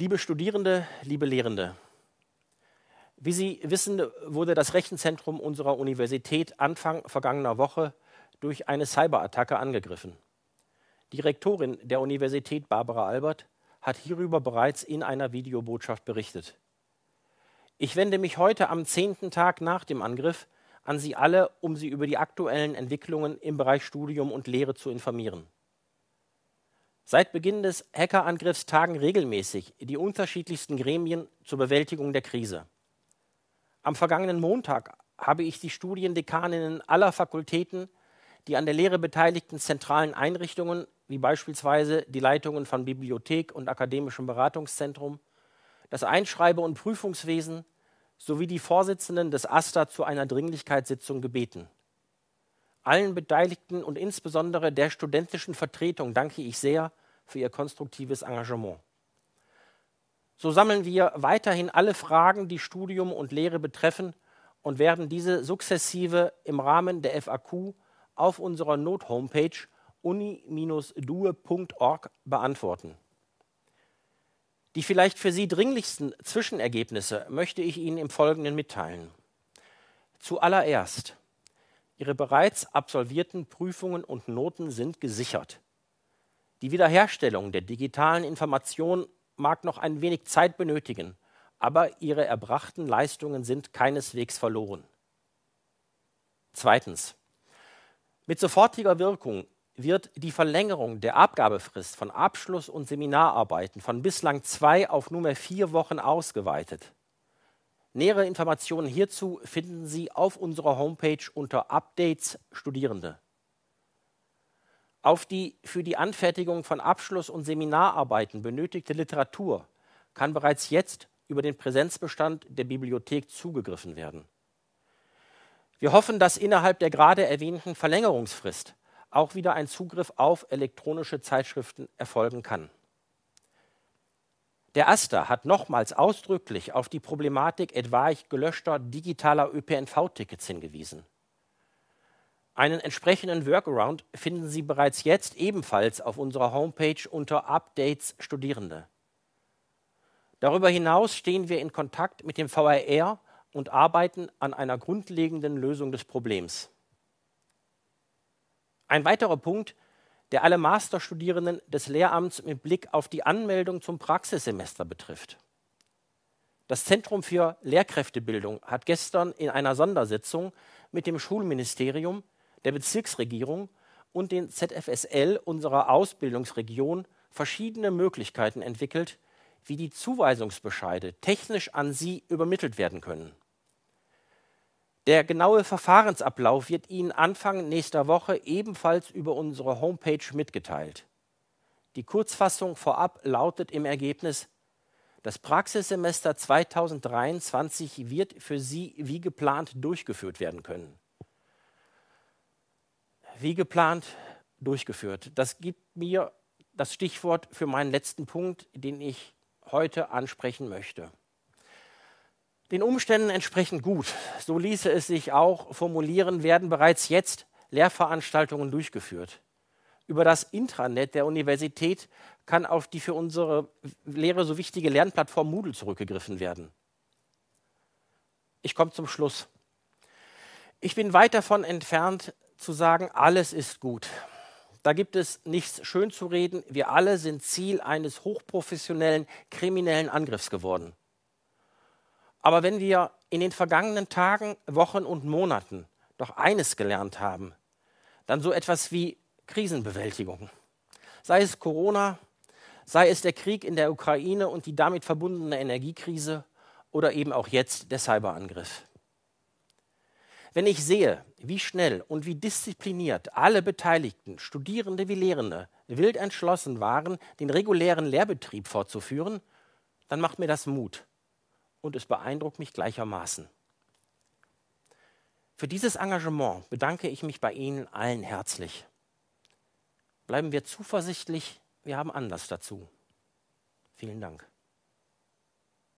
Liebe Studierende, liebe Lehrende, wie Sie wissen, wurde das Rechenzentrum unserer Universität Anfang vergangener Woche durch eine Cyberattacke angegriffen. Die Rektorin der Universität Barbara Albert hat hierüber bereits in einer Videobotschaft berichtet. Ich wende mich heute am zehnten Tag nach dem Angriff an Sie alle, um Sie über die aktuellen Entwicklungen im Bereich Studium und Lehre zu informieren. Seit Beginn des Hackerangriffs tagen regelmäßig die unterschiedlichsten Gremien zur Bewältigung der Krise. Am vergangenen Montag habe ich die Studiendekaninnen aller Fakultäten, die an der Lehre beteiligten zentralen Einrichtungen, wie beispielsweise die Leitungen von Bibliothek und Akademischem Beratungszentrum, das Einschreibe- und Prüfungswesen sowie die Vorsitzenden des AStA zu einer Dringlichkeitssitzung gebeten. Allen Beteiligten und insbesondere der studentischen Vertretung danke ich sehr für ihr konstruktives Engagement. So sammeln wir weiterhin alle Fragen, die Studium und Lehre betreffen, und werden diese sukzessive im Rahmen der FAQ auf unserer Not-Homepage uni-due.org beantworten. Die vielleicht für Sie dringlichsten Zwischenergebnisse möchte ich Ihnen im Folgenden mitteilen. Zuallererst, Ihre bereits absolvierten Prüfungen und Noten sind gesichert. Die Wiederherstellung der digitalen Information mag noch ein wenig Zeit benötigen, aber Ihre erbrachten Leistungen sind keineswegs verloren. Zweitens. Mit sofortiger Wirkung wird die Verlängerung der Abgabefrist von Abschluss- und Seminararbeiten von bislang zwei auf nunmehr vier Wochen ausgeweitet. Nähere Informationen hierzu finden Sie auf unserer Homepage unter Updates Studierende. Auf die für die Anfertigung von Abschluss- und Seminararbeiten benötigte Literatur kann bereits jetzt über den Präsenzbestand der Bibliothek zugegriffen werden. Wir hoffen, dass innerhalb der gerade erwähnten Verlängerungsfrist auch wieder ein Zugriff auf elektronische Zeitschriften erfolgen kann. Der AStA hat nochmals ausdrücklich auf die Problematik etwaig gelöschter digitaler ÖPNV-Tickets hingewiesen. Einen entsprechenden Workaround finden Sie bereits jetzt ebenfalls auf unserer Homepage unter Updates Studierende. Darüber hinaus stehen wir in Kontakt mit dem VRR und arbeiten an einer grundlegenden Lösung des Problems. Ein weiterer Punkt, der alle Masterstudierenden des Lehramts mit Blick auf die Anmeldung zum Praxissemester betrifft. Das Zentrum für Lehrkräftebildung hat gestern in einer Sondersitzung mit dem Schulministerium, der Bezirksregierung und den ZFSL unserer Ausbildungsregion verschiedene Möglichkeiten entwickelt, wie die Zuweisungsbescheide technisch an Sie übermittelt werden können. Der genaue Verfahrensablauf wird Ihnen Anfang nächster Woche ebenfalls über unsere Homepage mitgeteilt. Die Kurzfassung vorab lautet im Ergebnis, das Praxissemester 2023 wird für Sie wie geplant durchgeführt werden können. Wie geplant durchgeführt. Das gibt mir das Stichwort für meinen letzten Punkt, den ich heute ansprechen möchte den Umständen entsprechend gut. So ließe es sich auch formulieren, werden bereits jetzt Lehrveranstaltungen durchgeführt. Über das Intranet der Universität kann auf die für unsere Lehre so wichtige Lernplattform Moodle zurückgegriffen werden. Ich komme zum Schluss. Ich bin weit davon entfernt zu sagen, alles ist gut. Da gibt es nichts schön zu reden. Wir alle sind Ziel eines hochprofessionellen kriminellen Angriffs geworden. Aber wenn wir in den vergangenen Tagen, Wochen und Monaten doch eines gelernt haben, dann so etwas wie Krisenbewältigung. Sei es Corona, sei es der Krieg in der Ukraine und die damit verbundene Energiekrise oder eben auch jetzt der Cyberangriff. Wenn ich sehe, wie schnell und wie diszipliniert alle Beteiligten, Studierende wie Lehrende, wild entschlossen waren, den regulären Lehrbetrieb fortzuführen, dann macht mir das Mut und es beeindruckt mich gleichermaßen. Für dieses Engagement bedanke ich mich bei Ihnen allen herzlich. Bleiben wir zuversichtlich, wir haben Anlass dazu. Vielen Dank.